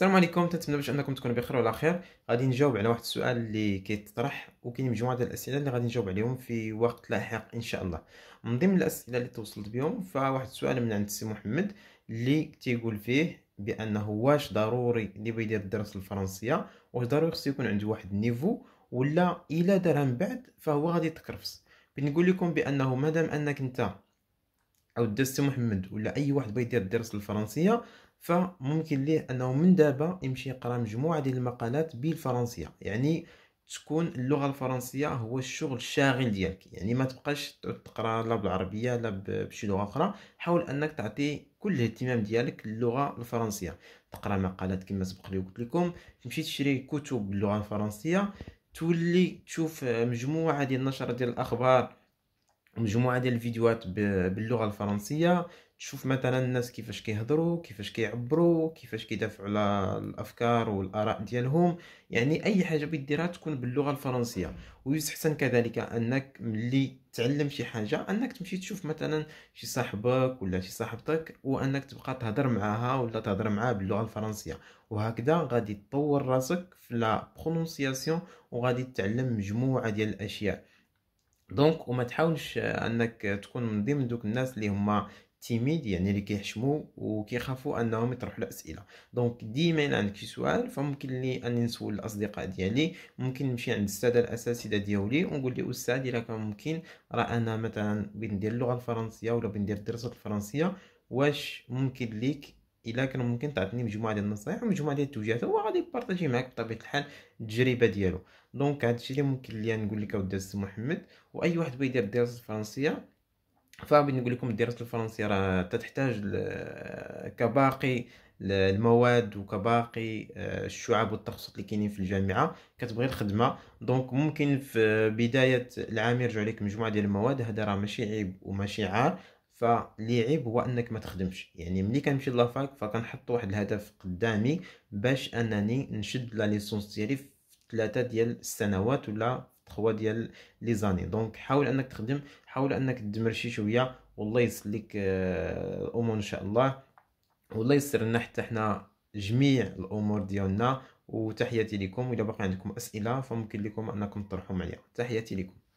السلام عليكم تنتمنى باش انكم تكونوا بخير وعلى خير غادي نجاوب على واحد السؤال اللي كيتطرح وكاين مجموعه ديال الاسئله اللي غادي نجاوب عليهم في وقت لاحق ان شاء الله من ضمن الاسئله اللي توصلت بهم فواحد السؤال من عند السي محمد اللي تيقول فيه بانه واش ضروري اللي يدير الدراسه الفرنسيه واش ضروري خصو يكون عنده واحد النيفو ولا الا دارها من بعد فهو غادي يتكرفس بنقول لكم بانه مادام انك انت او الدرس محمد ولا اي واحد بغى يدير الدرس الفرنسيه فممكن ليه انه من دابا يمشي يقرا مجموعه ديال المقالات بالفرنسيه يعني تكون اللغه الفرنسيه هو الشغل الشاغل ديالك يعني ما تبقاش تقرا لا بالعربيه لا بشي لغه اخرى حاول انك تعطي كل الاهتمام ديالك للغه الفرنسيه تقرا مقالات كما سبق لي قلت لكم تمشي تشري كتب باللغه الفرنسيه تولي تشوف مجموعه ديال النشر ديال الاخبار مجموعه ديال الفيديوهات باللغه الفرنسيه تشوف مثلا الناس كيفاش كيهضروا كيفاش كيعبروا كيفاش كيدافعوا على الافكار والاراء ديالهم يعني اي حاجه ديرها تكون باللغه الفرنسيه ويستحسن كذلك انك ملي تعلم شي حاجه انك تمشي تشوف مثلا شي صاحبك ولا شي صاحبتك وانك تبقى تهضر معاها ولا تهضر معاه باللغه الفرنسيه وهكذا غادي تطور راسك في لا برونونسياسيون وغادي تتعلم مجموعه ديال الاشياء دونك وما تحاولش انك تكون من ضمن دوك الناس اللي هما تيميد يعني اللي كيحشموا وكيخافوا انهم يطرحوا الاسئله دونك ديما عندك شي سؤال فممكن لي اني نسول الاصدقاء ديالي ممكن نمشي عند الساده الاساتذه ديالي ونقول لي استاذ الا كان ممكن راه انا مثلا بغيت ندير اللغه الفرنسيه ولا بغيت ندير الدراسه الفرنسيه واش ممكن ليك الا كان ممكن تعطيني مجموعه ديال النصائح ومجموعه ديال التوجيهات هو غادي يبارطاجي معاك بطبيعه الحال التجربه ديالو دونك هادشي اللي ممكن لي نقول لك اودي محمد واي واحد بغى يدير الدراسه الفرنسيه فبغيت نقول لكم الدراسه الفرنسيه راه تحتاج كباقي المواد وكباقي آه، الشعب والتخصصات اللي كاينين في الجامعه كتبغي الخدمه دونك ممكن في بدايه العام يرجعوا لك مجموعه ديال المواد هذا راه ماشي عيب وماشي عار فاللي عيب هو انك ما تخدمش يعني ملي كنمشي لافاك فكنحط واحد الهدف قدامي باش انني نشد لا ليسونس ديالي في ثلاثه ديال السنوات ولا 3 ديال لي زاني دونك حاول انك تخدم حاول انك تدمر شي شويه والله يسليك آه، الامور ان شاء الله والله يسر لنا حتى حنا جميع الامور ديالنا وتحياتي لكم واذا باقي عندكم اسئله فممكن لكم انكم تطرحوا معايا تحياتي لكم